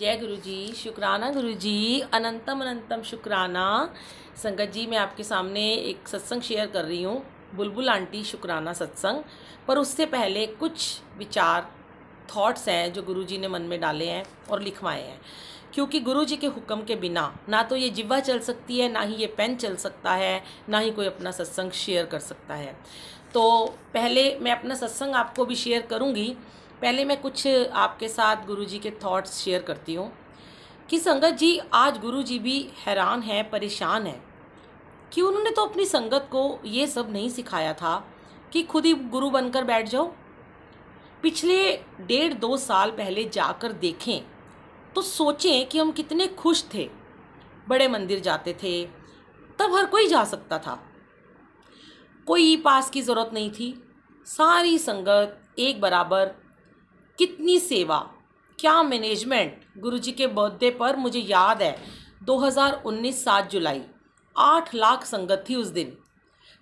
जय गुरु जी शुक्राना गुरु जी अनंतम अनंतम शुक्राना संगत जी मैं आपके सामने एक सत्संग शेयर कर रही हूँ बुलबुल आंटी शुक्राना सत्संग पर उससे पहले कुछ विचार थॉट्स हैं जो गुरुजी ने मन में डाले हैं और लिखवाए हैं क्योंकि गुरु जी के हुक्म के बिना ना तो ये जिब्वा चल सकती है ना ही ये पेन चल सकता है ना ही कोई अपना सत्संग शेयर कर सकता है तो पहले मैं अपना सत्संग आपको भी शेयर करूँगी पहले मैं कुछ आपके साथ गुरु जी के थॉट्स शेयर करती हूँ कि संगत जी आज गुरु जी भी हैरान हैं परेशान हैं कि उन्होंने तो अपनी संगत को ये सब नहीं सिखाया था कि खुद ही गुरु बनकर बैठ जाओ पिछले डेढ़ दो साल पहले जाकर देखें तो सोचें कि हम कितने खुश थे बड़े मंदिर जाते थे तब हर कोई जा सकता था कोई पास की ज़रूरत नहीं थी सारी संगत एक बराबर कितनी सेवा क्या मैनेजमेंट गुरुजी के बर्थडे पर मुझे याद है 2019 सात जुलाई आठ लाख संगत थी उस दिन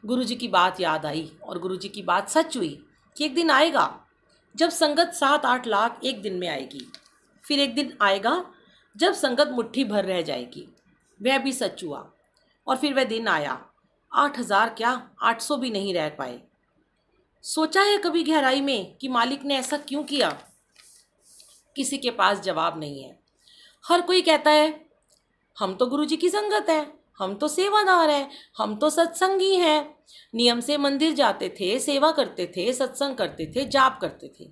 गुरुजी की बात याद आई और गुरुजी की बात सच हुई कि एक दिन आएगा जब संगत सात आठ लाख एक दिन में आएगी फिर एक दिन आएगा जब संगत मुट्ठी भर रह जाएगी वह भी सच हुआ और फिर वह दिन आया आठ हज़ार क्या आठ सौ भी नहीं रह पाए सोचा है कभी गहराई में कि मालिक ने ऐसा क्यों किया किसी के पास जवाब नहीं है हर कोई कहता है हम तो गुरुजी की संगत है हम तो सेवादार हैं हम तो सत्संगी हैं नियम से मंदिर जाते थे सेवा करते थे सत्संग करते थे जाप करते थे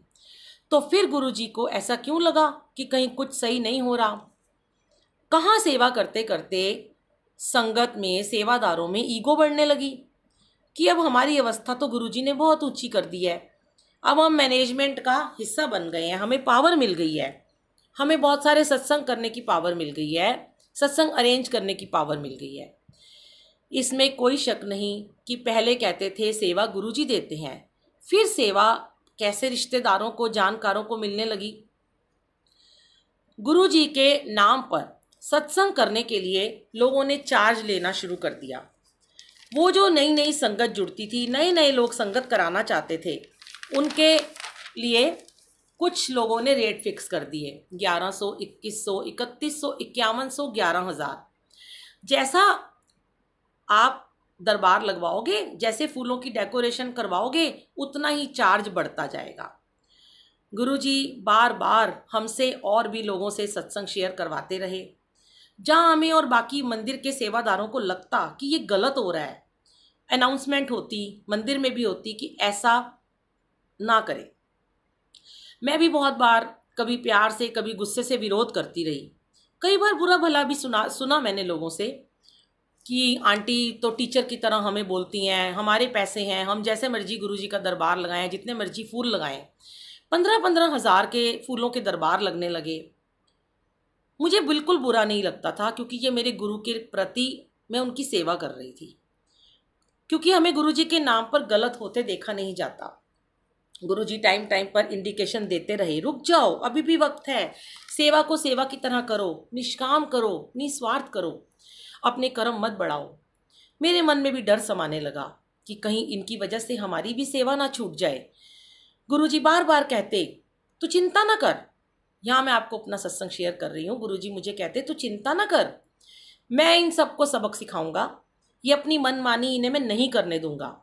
तो फिर गुरु जी को ऐसा क्यों लगा कि कहीं कुछ सही नहीं हो रहा कहाँ सेवा करते करते संगत में सेवादारों में ईगो बढ़ने लगी कि अब हमारी अवस्था तो गुरु जी ने बहुत ऊंची कर दी है अब हम मैनेजमेंट का हिस्सा बन गए हैं हमें पावर मिल गई है हमें बहुत सारे सत्संग करने की पावर मिल गई है सत्संग अरेंज करने की पावर मिल गई है इसमें कोई शक नहीं कि पहले कहते थे सेवा गुरुजी देते हैं फिर सेवा कैसे रिश्तेदारों को जानकारों को मिलने लगी गुरु जी के नाम पर सत्संग करने के लिए लोगों ने चार्ज लेना शुरू कर दिया वो जो नई नई संगत जुड़ती थी नए नए लोग संगत कराना चाहते थे उनके लिए कुछ लोगों ने रेट फिक्स कर दिए ग्यारह सौ इक्कीस सौ इकतीस सौ इक्यावन सौ ग्यारह हज़ार जैसा आप दरबार लगवाओगे जैसे फूलों की डेकोरेशन करवाओगे उतना ही चार्ज बढ़ता जाएगा गुरुजी बार बार हमसे और भी लोगों से सत्संग शेयर करवाते रहे जहाँ हमें और बाकी मंदिर के सेवादारों को लगता कि ये गलत हो रहा है अनाउंसमेंट होती मंदिर में भी होती कि ऐसा ना करें मैं भी बहुत बार कभी प्यार से कभी गुस्से से विरोध करती रही कई बार बुरा भला भी सुना सुना मैंने लोगों से कि आंटी तो टीचर की तरह हमें बोलती हैं हमारे पैसे हैं हम जैसे मर्जी गुरुजी का दरबार लगाएं जितने मर्जी फूल लगाएं पंद्रह पंद्रह हज़ार के फूलों के दरबार लगने लगे मुझे बिल्कुल बुरा नहीं लगता था क्योंकि ये मेरे गुरु के प्रति मैं उनकी सेवा कर रही थी क्योंकि हमें गुरुजी के नाम पर गलत होते देखा नहीं जाता गुरु जी टाइम टाइम पर इंडिकेशन देते रहे रुक जाओ अभी भी वक्त है सेवा को सेवा की तरह करो निष्काम करो निस्वार्थ करो अपने कर्म मत बढ़ाओ मेरे मन में भी डर समाने लगा कि कहीं इनकी वजह से हमारी भी सेवा ना छूट जाए गुरु जी बार बार कहते तो चिंता ना कर यहाँ मैं आपको अपना सत्संग शेयर कर रही हूँ गुरु जी मुझे कहते तो चिंता ना कर मैं इन सबको सबक सिखाऊंगा ये अपनी मनमानी इन्हें मैं नहीं करने दूंगा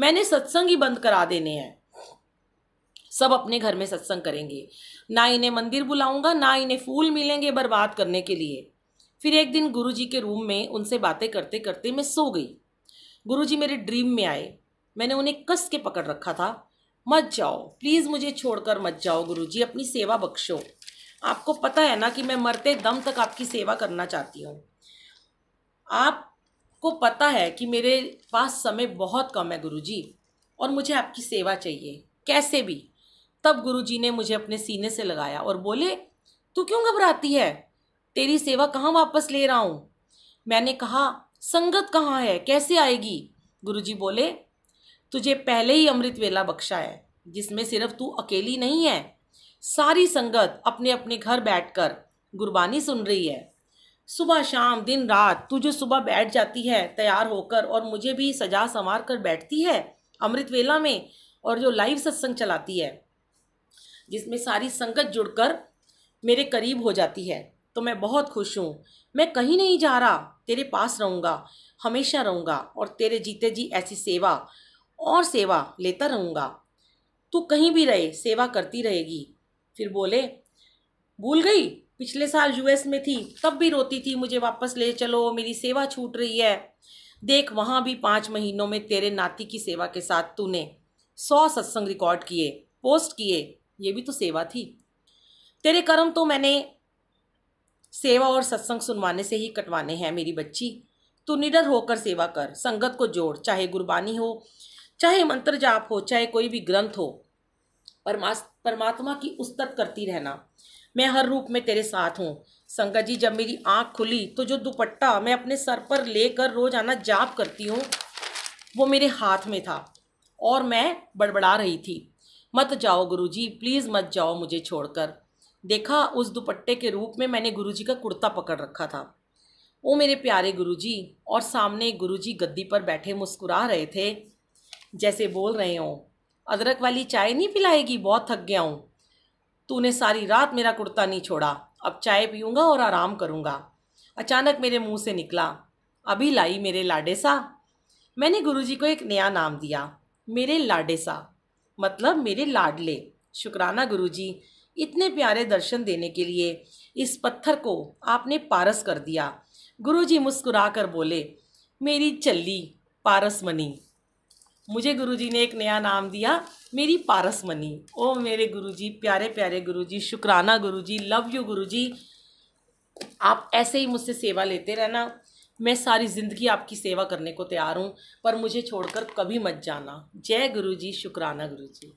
मैंने सत्संग ही बंद करा देने हैं सब अपने घर में सत्संग करेंगे ना इन्हें मंदिर बुलाऊंगा ना इन्हें फूल मिलेंगे बर्बाद करने के लिए फिर एक दिन गुरु के रूम में उनसे बातें करते करते मैं सो गई गुरु मेरे ड्रीम में आए मैंने उन्हें कस के पकड़ रखा था मत जाओ प्लीज़ मुझे छोड़कर मत जाओ गुरुजी अपनी सेवा बख्शो आपको पता है ना कि मैं मरते दम तक आपकी सेवा करना चाहती हूँ आपको पता है कि मेरे पास समय बहुत कम है गुरुजी और मुझे आपकी सेवा चाहिए कैसे भी तब गुरुजी ने मुझे अपने सीने से लगाया और बोले तू क्यों घबराती है तेरी सेवा कहाँ वापस ले रहा हूँ मैंने कहा संगत कहाँ है कैसे आएगी गुरुजी बोले तुझे पहले ही अमृत वेला बख्शा है जिसमें सिर्फ तू अकेली नहीं है सारी संगत अपने अपने घर बैठकर गुरबानी सुन रही है सुबह शाम दिन रात तू जो सुबह बैठ जाती है तैयार होकर और मुझे भी सजा संवार कर बैठती है अमृत वेला में और जो लाइव सत्संग चलाती है जिसमें सारी संगत जुड़कर मेरे करीब हो जाती है तो मैं बहुत खुश हूँ मैं कहीं नहीं जा रहा तेरे पास रहूँगा हमेशा रहूँगा और तेरे जीते जी ऐसी सेवा और सेवा लेता रहूँगा तू कहीं भी रहे सेवा करती रहेगी फिर बोले भूल गई पिछले साल यूएस में थी तब भी रोती थी मुझे वापस ले चलो मेरी सेवा छूट रही है देख वहाँ भी पाँच महीनों में तेरे नाती की सेवा के साथ तूने सौ सत्संग रिकॉर्ड किए पोस्ट किए ये भी तो सेवा थी तेरे कर्म तो मैंने सेवा और सत्संग सुनवाने से ही कटवाने हैं मेरी बच्ची तू निडर होकर सेवा कर संगत को जोड़ चाहे गुरबानी हो चाहे मंत्र जाप हो चाहे कोई भी ग्रंथ हो परमा परमात्मा की उस्तक करती रहना मैं हर रूप में तेरे साथ हूँ संगत जी जब मेरी आँख खुली तो जो दुपट्टा मैं अपने सर पर लेकर रोजाना जाप करती हूँ वो मेरे हाथ में था और मैं बड़बड़ा रही थी मत जाओ गुरुजी प्लीज़ मत जाओ मुझे छोड़कर देखा उस दुपट्टे के रूप में मैंने गुरुजी का कुर्ता पकड़ रखा था वो मेरे प्यारे गुरुजी और सामने गुरुजी गद्दी पर बैठे मुस्कुरा रहे थे जैसे बोल रहे हों अदरक वाली चाय नहीं पिलाएगी बहुत थक गया हूँ तूने सारी रात मेरा कुर्ता नहीं छोड़ा अब चाय पीऊँगा और आराम करूँगा अचानक मेरे मुँह से निकला अभी लाई मेरे लाडेसा मैंने गुरुजी को एक नया नाम दिया मेरे लाडेसा मतलब मेरे लाडले शुक्राना गुरुजी इतने प्यारे दर्शन देने के लिए इस पत्थर को आपने पारस कर दिया गुरुजी मुस्कुराकर बोले मेरी चल्ली पारस मनी मुझे गुरुजी ने एक नया नाम दिया मेरी पारस मनी ओ मेरे गुरुजी प्यारे प्यारे गुरुजी शुक्राना गुरुजी लव यू गुरुजी आप ऐसे ही मुझसे सेवा लेते रहना मैं सारी ज़िंदगी आपकी सेवा करने को तैयार हूँ पर मुझे छोड़कर कभी मत जाना जय गुरु जी शुक्राना गुरु जी